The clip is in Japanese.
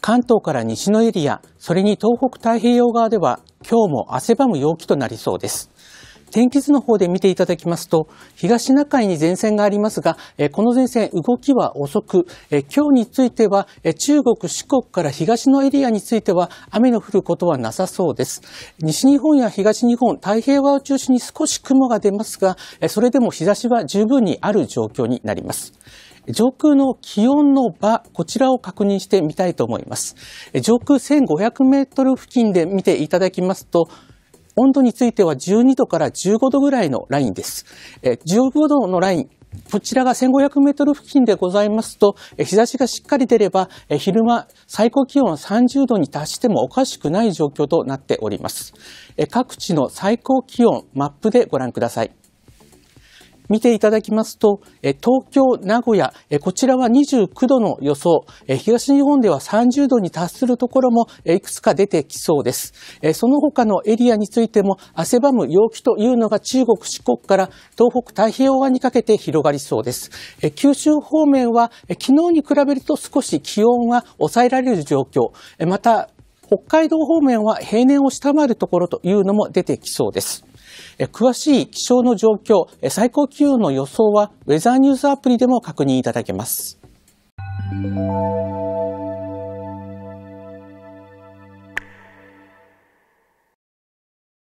関東から西のエリア、それに東北太平洋側では今日も汗ばむ陽気となりそうです。天気図の方で見ていただきますと、東シナ海に前線がありますが、この前線、動きは遅く、今日については、中国、四国から東のエリアについては、雨の降ることはなさそうです。西日本や東日本、太平洋側を中心に少し雲が出ますが、それでも日差しは十分にある状況になります。上空の気温の場、こちらを確認してみたいと思います。上空1500メートル付近で見ていただきますと、温度については12度から15度ぐらいのラインです。え15度のライン、こちらが1500メートル付近でございますと、日差しがしっかり出れば、昼間最高気温30度に達してもおかしくない状況となっております。各地の最高気温、マップでご覧ください。見ていただきますと、東京、名古屋、こちらは29度の予想、東日本では30度に達するところもいくつか出てきそうです。その他のエリアについても汗ばむ陽気というのが中国、四国から東北太平洋側にかけて広がりそうです。九州方面は昨日に比べると少し気温が抑えられる状況、また北海道方面は平年を下回るところというのも出てきそうです。詳しい気象の状況、最高気温の予想はウェザーニュースアプリでも確認いただけます。